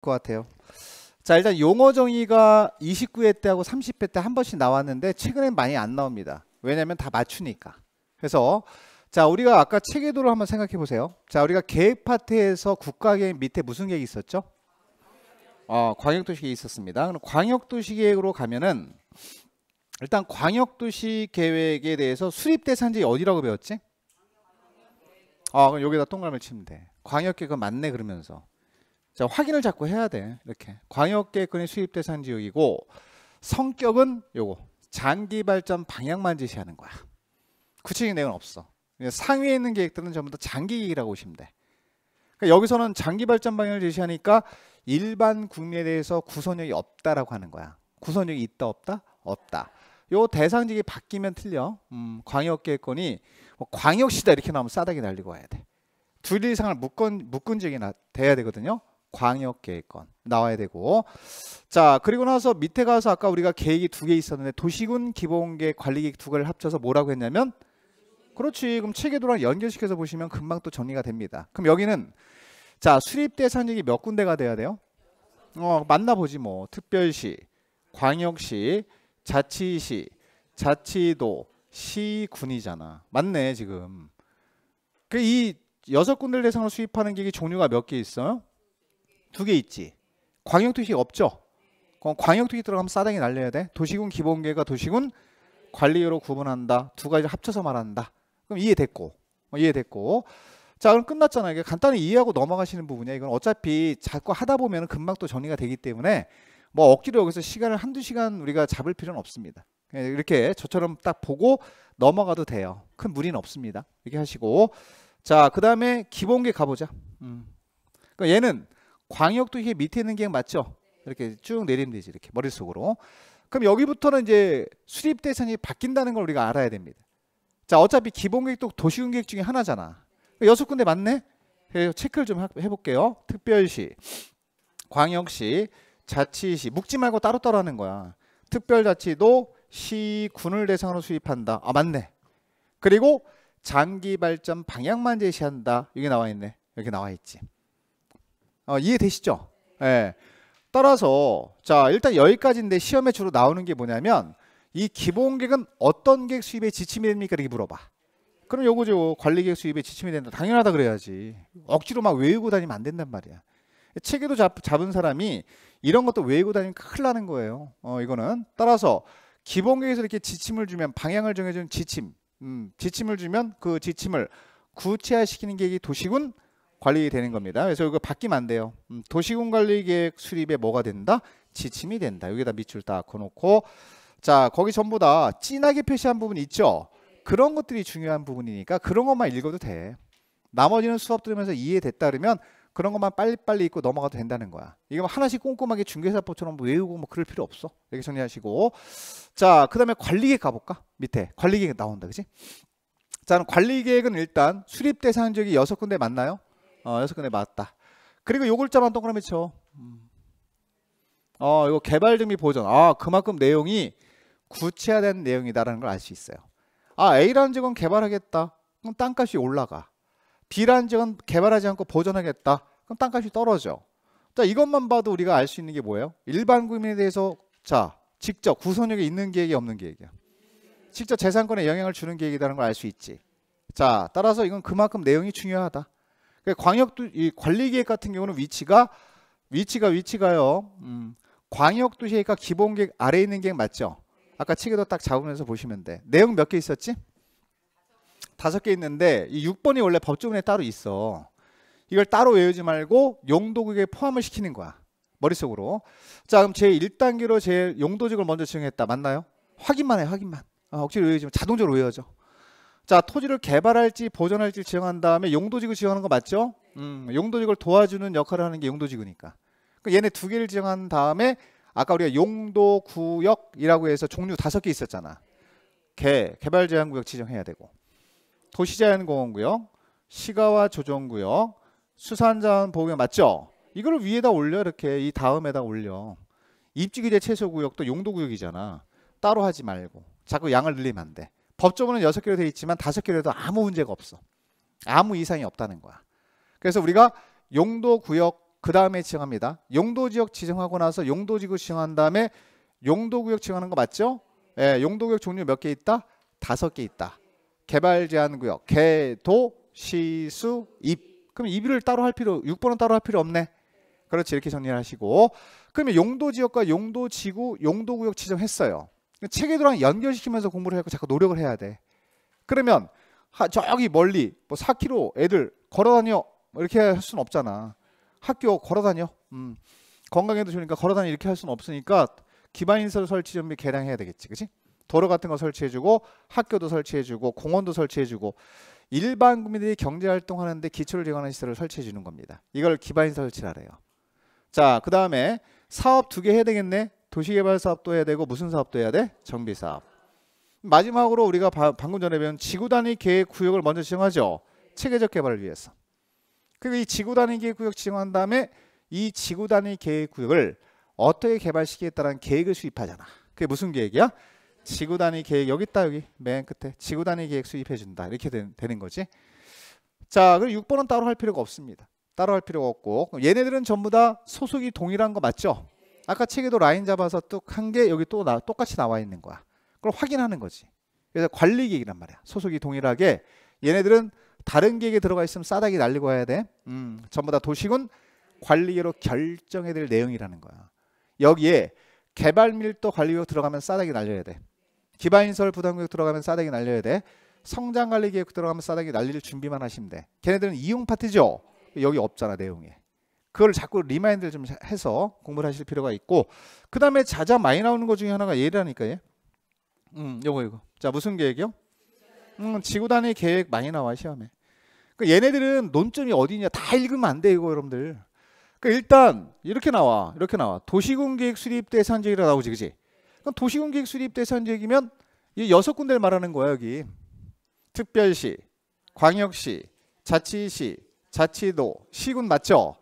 것 같아요. 자 일단 용어 정의가 29회 때하고 30회 때 한 번씩 나왔는데 최근엔 많이 안 나옵니다. 왜냐하면 다 맞추니까. 그래서 자 우리가 아까 체계도를 한번 생각해 보세요. 자 우리가 계획 파트에서 국가계획 밑에 무슨 계획이 있었죠? 어, 광역도시계획이 있었습니다. 그럼 광역도시계획으로 가면은 일단 광역도시 계획에 대해서 수립 대상지 어디라고 배웠지? 아, 그럼 여기다 동그라미 치면 돼. 광역계획은 맞네 그러면서. 자, 확인을 자꾸 해야 돼. 이렇게. 광역계획권이 수입 대상 지역이고 성격은 요거. 장기 발전 방향만 제시하는 거야. 구체적인 내용은 없어. 상위에 있는 계획들은 전부 다 장기 계획이라고 보시면 돼. 그러니까 여기서는 장기 발전 방향을 제시하니까 일반 국민에 대해서 구선력이 없다라고 하는 거야. 구선력이 있다 없다? 없다. 요대상지역이 바뀌면 틀려. 음, 광역계획권이 뭐 광역시다 이렇게 나오면 싸다게 날리고 와야 돼. 둘 이상을 묶은, 묶은 지역이 나, 돼야 되거든요. 광역 계획권 나와야 되고 자 그리고 나서 밑에 가서 아까 우리가 계획이 두 개 있었는데 도시군 기본계 관리계획 두 개를 합쳐서 뭐라고 했냐면 그렇지 그럼 체계도랑 연결시켜서 보시면 금방 또 정리가 됩니다 그럼 여기는 자 수립 대상역이 몇 군데가 돼야 돼요 어 만나보지 뭐 특별시 광역시 자치시 자치도 시군이잖아 맞네 지금 그 이 여섯 군데를 대상으로 수입하는 계획이 종류가 몇 개 있어요 두개 있지. 광역도시 없죠. 그럼 광역도시 들어가면 싸당이 날려야 돼. 도시군 기본계가 도시군 관리로 구분한다. 두 가지 합쳐서 말한다. 그럼 이해됐고 어, 이해됐고 자 그럼 끝났잖아요. 이게 간단히 이해하고 넘어가시는 부분이야. 이건 어차피 자꾸 하다 보면 금방 또 정리가 되기 때문에 뭐 억지로 여기서 시간을 한두 시간 우리가 잡을 필요는 없습니다. 이렇게 저처럼 딱 보고 넘어가도 돼요. 큰 무리는 없습니다. 이렇게 하시고 자 그 다음에 기본계 가보자. 음. 그러니까 얘는 광역도 이게 밑에 있는 게 맞죠? 이렇게 쭉 내리면 되지 이렇게 머릿속으로. 그럼 여기부터는 이제 수립 대상이 바뀐다는 걸 우리가 알아야 됩니다. 자 어차피 기본 계획도 도시군 계획 중에 하나잖아. 여섯 군데 맞네? 그래서 체크를 좀 해볼게요. 특별시, 광역시, 자치시 묶지 말고 따로따로 하는 거야. 특별자치도 시, 군을 대상으로 수립한다. 아 맞네. 그리고 장기 발전 방향만 제시한다. 이게 나와 있네. 여기 나와 있지. 어, 이해되시죠? 예. 따라서 자 일단 여기까지인데 시험에 주로 나오는 게 뭐냐면 이 기본객은 어떤 계획 수입에 지침이 됩니까? 이렇게 물어봐. 그럼 요거죠. 관리계획 수입에 지침이 된다. 당연하다 그래야지. 억지로 막 외우고 다니면 안 된단 말이야. 체계도 잡, 잡은 사람이 이런 것도 외우고 다니면 큰일 나는 거예요. 어, 이거는. 따라서 기본계에서 획 이렇게 지침을 주면 방향을 정해준 지침, 음, 지침을 주면 그 지침을 구체화시키는 계획이 도시군 관리되는 겁니다. 그래서 이거 바뀌면 안 돼요. 음, 도시군관리계획 수립에 뭐가 된다? 지침이 된다. 여기다 밑줄 딱 그어놓고 자 거기 전부 다 진하게 표시한 부분 있죠. 그런 것들이 중요한 부분이니까 그런 것만 읽어도 돼. 나머지는 수업 들으면서 이해됐다 그러면 그런 것만 빨리빨리 읽고 넘어가도 된다는 거야. 이거 뭐 하나씩 꼼꼼하게 중개사법처럼 외우고 뭐 그럴 필요 없어. 이렇게 정리하시고 자 그다음에 관리계획 가볼까? 밑에 관리계획 나온다, 그지? 자 관리계획은 일단 수립 대상 지역이 6 군데 맞나요? 어, 여섯 근에 맞다. 그리고 요 글자만 동그라미 쳐. 음. 어, 이거 개발 등비 보전 아, 그만큼 내용이 구체화된 내용이다라는 걸 알 수 있어요. 아, A라는 직원 개발하겠다. 그럼 땅값이 올라가. B라는 직원 개발하지 않고 보존하겠다. 그럼 땅값이 떨어져. 자, 이것만 봐도 우리가 알 수 있는 게 뭐예요? 일반 국민에 대해서 자, 직접 구속력이 있는 계획이 없는 계획이야. 직접 재산권에 영향을 주는 계획이라는 걸 알 수 있지. 자, 따라서 이건 그만큼 내용이 중요하다. 그러니까 광역도 이 관리계획 같은 경우는 위치가 위치가 위치가요. 음, 광역도시계획과 기본계획 아래에 있는 계획 맞죠? 아까 치기도 딱 잡으면서 보시면 돼. 내용 몇 개 있었지? 다섯 개 있는데 이 6번이 원래 법조문에 따로 있어. 이걸 따로 외우지 말고 용도국에 포함을 시키는 거야. 머릿속으로. 자, 그럼 제 1단계로 제 용도직을 먼저 지정했다. 맞나요? 확인만 해, 확인만. 아, 억지로 외우지만 자동적으로 외워져. 자 토지를 개발할지 보전할지 지정한 다음에 용도지구 지정하는 거 맞죠? 음, 용도지구를 도와주는 역할을 하는 게 용도지구니까. 그 그러니까 얘네 두 개를 지정한 다음에 아까 우리가 용도 구역이라고 해서 종류 다섯 개 있었잖아. 개 개발 제한 구역 지정해야 되고 도시 제한 공원 구역, 시가와 조정 구역, 수산자원 보호구역 맞죠? 이걸 위에다 올려 이렇게 이 다음에다 올려. 입지기대 최소 구역도 용도 구역이잖아. 따로 하지 말고 자꾸 양을 늘리면 안 돼. 법조문은 여섯 개로 되어 있지만 다섯 개로 해도 아무 문제가 없어. 아무 이상이 없다는 거야. 그래서 우리가 용도 구역 그 다음에 지정합니다. 용도 지역 지정하고 나서 용도 지구 지정한 다음에 용도 구역 지정하는 거 맞죠? 예, 용도 구역 종류 몇 개 있다? 다섯 개 있다. 개발 제한 구역, 개도, 시수, 입. 그럼 입을 따로 할 필요, 6번은 따로 할 필요 없네. 그렇지 이렇게 정리를 하시고 그러면 용도 지역과 용도 지구, 용도 구역 지정했어요. 체계도랑 연결시키면서 공부를 해고 자꾸 노력을 해야 돼. 그러면 하, 저기 멀리 뭐 4km 애들 걸어다녀 뭐 이렇게 할 수는 없잖아. 학교 걸어다녀. 음. 건강에도 좋으니까 걸어다니 이렇게 할 수는 없으니까 기반 인설 설치 준비 개량해야 되겠지, 그렇 도로 같은 거 설치해주고 학교도 설치해주고 공원도 설치해주고 일반 국민들이 경제 활동하는데 기초를 제공하는 시설을 설치해주는 겁니다. 이걸 기반 인설 설치라래요. 자, 그 다음에 사업 두 개 해야 되겠네. 도시개발 사업도 해야 되고 무슨 사업도 해야 돼? 정비 사업. 마지막으로 우리가 바, 방금 전에 배운 지구 단위 계획 구역을 먼저 지정하죠. 체계적 개발을 위해서. 그리고 이 지구 단위 계획 구역 지정한 다음에 이 지구 단위 계획 구역을 어떻게 개발 시키겠다는 계획을 수립하잖아. 그게 무슨 계획이야? 지구 단위 계획 여기 있다 여기 맨 끝에 지구 단위 계획 수립해 준다 이렇게 된, 되는 거지. 자, 그리고 6번은 따로 할 필요가 없습니다. 따로 할 필요가 없고 얘네들은 전부 다 소속이 동일한 거 맞죠? 아까 책에도 라인 잡아서 뚝 한 게 여기 또 나, 똑같이 나와 있는 거야. 그걸 확인하는 거지. 그래서 관리 계획이란 말이야. 소속이 동일하게 얘네들은 다른 계획에 들어가 있으면 싸닥이 날리고 와야 돼. 음, 전부 다도식은 관리계로 결정해야 될 내용이라는 거야. 여기에 개발 밀도 관리계획 들어가면 싸닥이 날려야 돼. 기반인설 부담구역 들어가면 싸닥이 날려야 돼. 성장관리계획 들어가면 싸닥이 날릴 준비만 하시면 돼. 걔네들은 이용 파트죠. 여기 없잖아 내용에. 그걸 자꾸 리마인드를 좀 해서 공부를 하실 필요가 있고 그 다음에 자자 많이 나오는 것 중에 하나가 예라니까 예. 음, 요거 이거. 자 무슨 계획이요? 음, 지구단위 계획 많이 나와 시험에. 그 얘네들은 논점이 어디냐 다 읽으면 안돼요 이거 여러분들. 그 일단 이렇게 나와 이렇게 나와 도시군 계획 수립 대상 지역이라 나오지 그지? 그 도시군 계획 수립 대상 지역이면 이 여섯 군데를 말하는 거야 여기. 특별시, 광역시, 자치시, 자치도, 시군 맞죠?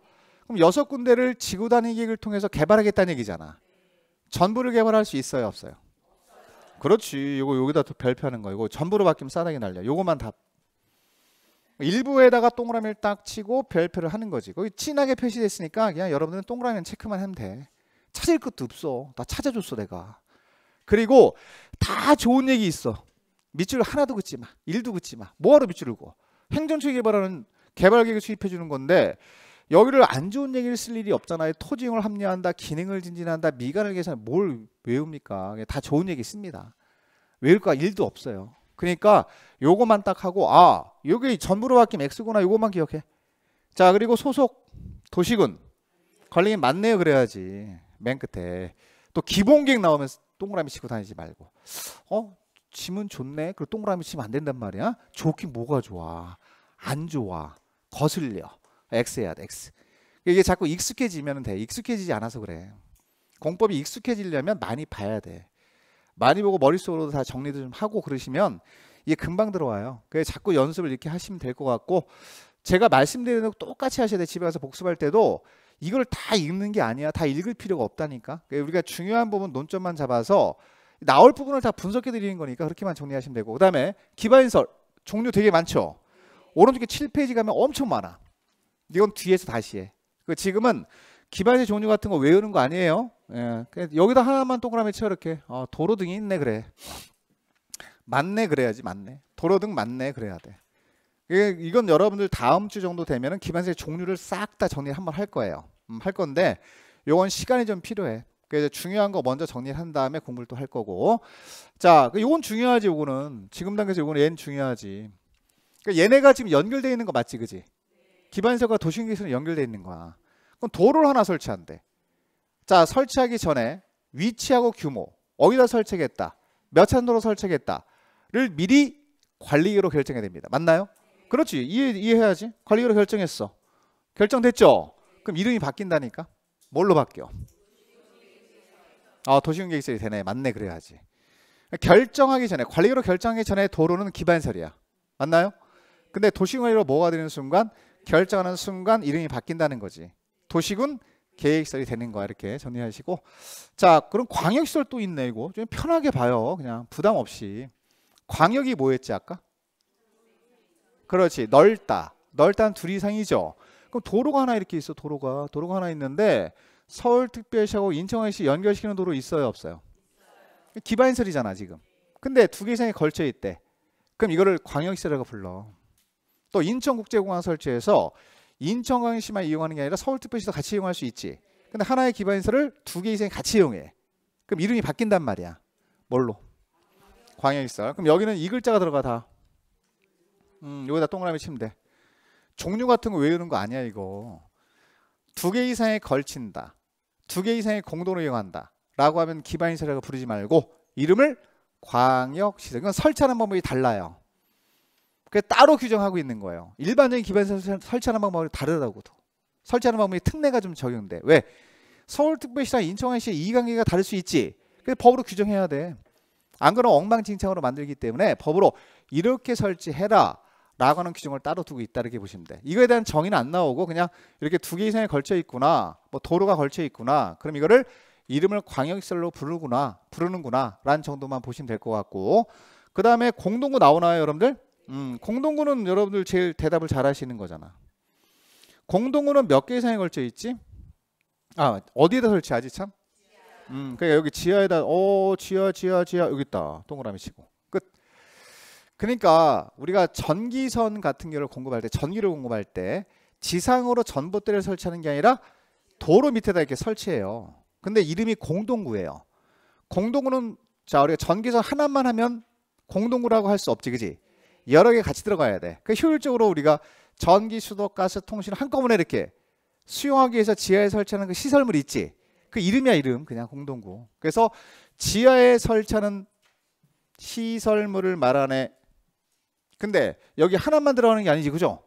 그럼 여섯 군데를 지구 단위 계획을 통해서 개발하겠다는 얘기잖아. 전부를 개발할 수 있어요, 없어요? 그렇지. 이거 여기다 또 별표하는 거. 이거 전부로 바뀌면 싸다게 날려. 요거만 답. 일부에다가 동그라미를 딱 치고 별표를 하는 거지. 거기 진하게 표시됐으니까 그냥 여러분들은 동그라미는 체크만 하면 돼. 찾을 것도 없어. 다 찾아줬어 내가. 그리고 다 좋은 얘기 있어. 밑줄 하나도 긋지 마. 일도 긋지 마. 뭐하러 밑줄을 긋 행정처 개발하는 개발계획을 수입해 주는 건데 여기를 안 좋은 얘기를 쓸 일이 없잖아요. 토징을 합리화한다, 기능을 진진한다, 미간을 계산 뭘 외웁니까? 다 좋은 얘기 씁니다. 외울 거 일도 없어요. 그러니까 요거만 딱 하고 아 여기 전부로 바뀌면 X구나 요거만 기억해. 자 그리고 소속 도시군 걸리면 맞네요 그래야지 맨 끝에 또 기본객 나오면 서 동그라미 치고 다니지 말고 어 짐은 좋네 그리고 동그라미 치면 안 된단 말이야 좋긴 뭐가 좋아 안 좋아 거슬려 X 해야 돼. X. 그러니까 이게 자꾸 익숙해지면 돼. 익숙해지지 않아서 그래. 공법이 익숙해지려면 많이 봐야 돼. 많이 보고 머릿속으로 도다 정리도 좀 하고 그러시면 이게 금방 들어와요. 그래 자꾸 연습을 이렇게 하시면 될 것 같고 제가 말씀드리는 거 똑같이 하셔야 돼. 집에 가서 복습할 때도 이걸 다 읽는 게 아니야. 다 읽을 필요가 없다니까. 니까 그러니까 우리가 중요한 부분 논점만 잡아서 나올 부분을 다 분석해 드리는 거니까 그렇게만 정리하시면 되고 그다음에 기반인설 종류 되게 많죠. 오른쪽에 7페이지 가면 엄청 많아. 이건 뒤에서 다시 해. 그 지금은 기반의 종류 같은 거 외우는 거 아니에요. 예. 여기다 하나만 동그라미 쳐 이렇게. 어, 도로등이 있네 그래. 맞네 그래야지 맞네. 도로등 맞네 그래야 돼. 이건 여러분들 다음 주 정도 되면은 기반세 종류를 싹 다 정리를 한번 할 거예요. 음, 할 건데 이건 시간이 좀 필요해. 그래서 중요한 거 먼저 정리를 한 다음에 공부를 또 할 거고. 자, 이건 그 중요하지 이거는 지금 단계에서 이거는 얘는 중요하지. 그러니까 얘네가 지금 연결되어 있는 거 맞지 그지? 기반세가 도심기술에 연결되어 있는 거야. 그럼 도를 로 하나 설치한대. 자, 설치하기 전에 위치하고 규모, 어디다 설치하겠다, 몇 찬도로 설치하겠다를 미리 관리기로 결정해야 됩니다. 맞나요? 그렇지. 이해, 이해해야지. 관리기로 결정했어. 결정됐죠? 그럼 이름이 바뀐다니까? 뭘로 바뀌어? 아, 도시군 계획설이 되네. 맞네. 그래야지. 결정하기 전에 관리기로 결정하기 전에 도로는 기반설이야. 맞나요? 근데 도시관리로 뭐가 되는 순간 결정하는 순간 이름이 바뀐다는 거지. 도시군 계획시설이 되는 거야 이렇게 정리하시고 자 그럼 광역시설 또 있네 이거 좀 편하게 봐요 그냥 부담 없이 광역이 뭐였지 아까 그렇지 넓다 넓다는 둘 이상이죠 그럼 도로가 하나 이렇게 있어 도로가 도로가 하나 있는데 서울특별시하고 인천시 연결시키는 도로 있어요 없어요 기반시설이잖아 지금 근데 두 개 이상이 걸쳐 있대 그럼 이거를 광역시설이라고 불러 또 인천국제공항 설치해서 인천광역시만 이용하는 게 아니라 서울특별시도 같이 이용할 수 있지. 근데 하나의 기반시설을 두 개 이상 이 같이 이용해. 그럼 이름이 바뀐단 말이야. 뭘로? 광역시설. 그럼 여기는 이 글자가 들어가 다. 음, 여기다 동그라미 치면 돼. 종류 같은 거 외우는 거 아니야 이거. 두 개 이상에 걸친다. 두 개 이상의 공동으로 이용한다. 라고 하면 기반시설이라고 부르지 말고 이름을 광역시설. 이건 설치하는 방법이 달라요. 그 따로 규정하고 있는 거예요. 일반적인 기반설 설치하는 방법이 다르다고도. 설치하는 방법이 특례가 좀 적용돼. 왜? 서울특별시랑 인천시의 이해관계가 다를 수 있지. 그래서 법으로 규정해야 돼. 안 그러면 엉망진창으로 만들기 때문에 법으로 이렇게 설치해라. 라고 하는 규정을 따로 두고 있다 이렇게 보시면 돼. 이거에 대한 정의는 안 나오고 그냥 이렇게 두 개 이상이 걸쳐 있구나. 뭐 도로가 걸쳐 있구나. 그럼 이거를 이름을 광역시설로 부르구나. 부르는구나. 라는 정도만 보시면 될 것 같고. 그다음에 공동구 나오나요, 여러분들? 음, 공동구는 여러분들 제일 대답을 잘하시는 거잖아. 공동구는 몇 개 이상에 걸쳐 있지? 아 어디에다 설치하지 참? 음, 그러니까 여기 지하에다 어 지하 지하 지하 여기 있다 동그라미 치고 끝. 그러니까 우리가 전기선 같은 경우를 공급할 때 전기를 공급할 때 지상으로 전봇대를 설치하는 게 아니라 도로 밑에다 이렇게 설치해요. 근데 이름이 공동구예요. 공동구는 자 우리가 전기선 하나만 하면 공동구라고 할 수 없지 그지? 여러 개 같이 들어가야 돼. 그 효율적으로 우리가 전기, 수도, 가스, 통신 한꺼번에 이렇게 수용하기 위해서 지하에 설치하는 그 시설물 있지. 그 이름이야 이름 그냥 공동구. 그래서 지하에 설치하는 시설물을 말하네. 근데 여기 하나만 들어가는 게 아니지 그죠?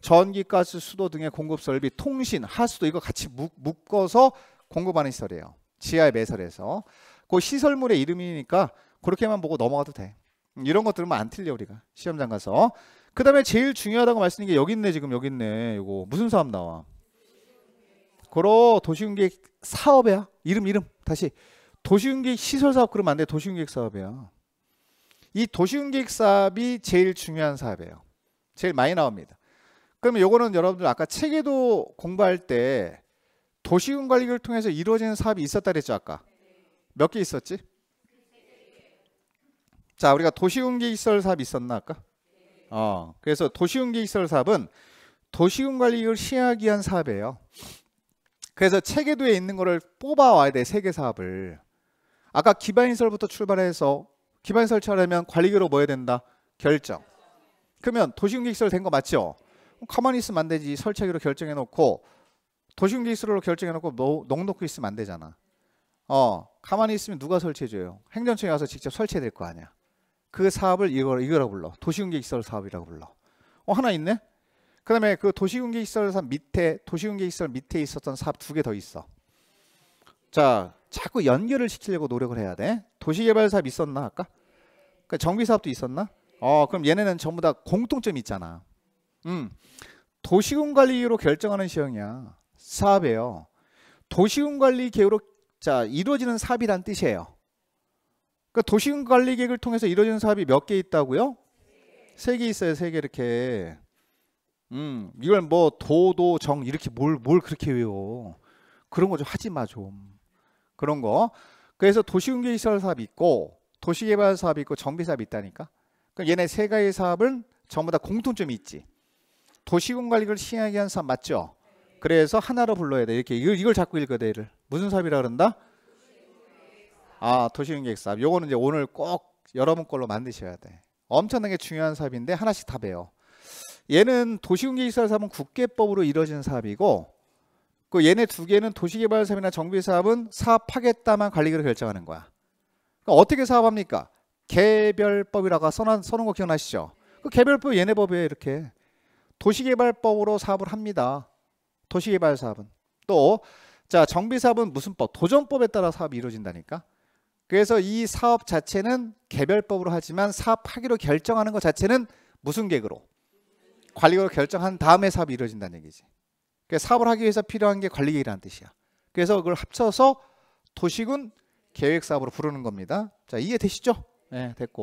전기, 가스, 수도 등의 공급 설비, 통신, 하수도 이거 같이 묶어서 공급하는 시설이에요. 지하에 매설해서 그 시설물의 이름이니까 그렇게만 보고 넘어가도 돼. 이런 것들은 뭐 안 틀려 우리가 시험장 가서 그 다음에 제일 중요하다고 말씀드린 게 여기 있네 지금 여기 있네 이거 무슨 사업 나와 그러 도시공객 사업이야 이름 이름 다시 도시공객 시설 사업 그러면 안돼 도시공객 사업이야 이 도시공객 사업이 제일 중요한 사업이에요 제일 많이 나옵니다 그러면 요거는 여러분들 아까 체계도 공부할 때 도시군 관리를 통해서 이루어지는 사업이 있었다 그랬죠 아까 몇 개 있었지? 자, 우리가 도시군계획시설 사업 있었나 아까? 어, 그래서 도시군계획시설 사업은 도시군 관리를 시행하기 위한 사업이에요. 그래서 체계도에 있는 거를 뽑아와야 돼, 세계 사업을. 아까 기반인설부터 출발해서 기반인설 처리하면 관리기로뭐 해야 된다? 결정. 그러면 도시군계획시설 된 거 맞죠? 가만히 있으면 안 되지. 설치하기로 결정해놓고 도시군계획시설로 결정해놓고 넉넉고 있으면 안 되잖아. 어, 가만히 있으면 누가 설치해줘요? 행정청에 와서 직접 설치해야 될 거 아니야. 그 사업을 이거, 이거라고 불러. 도시공개시설 사업이라고 불러. 어, 하나 있네? 그 다음에 그도시공개시설 사업 밑에, 도시공개시설 밑에 있었던 사업 두 개 더 있어. 자, 자꾸 연결을 시키려고 노력을 해야 돼. 도시개발 사업 있었나 아까? 그 정비 사업도 있었나? 어, 그럼 얘네는 전부 다 공통점이 있잖아. 음, 도시군 관리로 결정하는 시형이야. 사업이에요. 도시군 관리 계획으로 자 이루어지는 사업이란 뜻이에요. 그러니까 도시군 관리 계획을 통해서 이루어지는 사업이 몇 개 있다고요? 세 개 있어요. 세 개 이렇게. 음, 이걸 뭐 도도 정 이렇게 뭘뭘 뭘 그렇게 외워. 그런 거 좀 하지 마 좀. 그런 거. 그래서 도시군계 시설 사업이 있고 도시개발 사업이 있고 정비 사업이 있다니까. 그러니까 얘네 세 가지 사업은 전부 다 공통점이 있지. 도시군 관리를 시행하기 위한 사업 맞죠? 그래서 하나로 불러야 돼. 이렇게 이걸, 이걸 자꾸 읽어야 돼. 이를. 무슨 사업이라 그런다? 아 도시윤객 사업 요거는 이제 오늘 꼭 여러분 걸로 만드셔야 돼 엄청나게 중요한 사업인데 하나씩 다 배워 얘는 도시군계시설 사업은 국계법으로 이루어진 사업이고 그 얘네 두 개는 도시개발 사업이나 정비 사업은 사업하겠다만 관리기로 결정하는 거야 그러니까 어떻게 사업합니까 개별법이라고 써놓은, 써놓은 거 기억나시죠 그 개별법 얘네 법이에요 이렇게 도시개발법으로 사업을 합니다 도시개발 사업은 또 자 정비 사업은 무슨 법 도전법에 따라 사업이 이루어진다니까 그래서 이 사업 자체는 개별법으로 하지만 사업하기로 결정하는 것 자체는 무슨 계획으로 관리계로 획 결정한 다음에 사업이 이루어진다는 얘기지. 그러니까 사업을 하기 위해서 필요한 게 관리계획이라는 뜻이야. 그래서 그걸 합쳐서 도시군 계획사업으로 부르는 겁니다. 자 이해되시죠? 네, 됐고.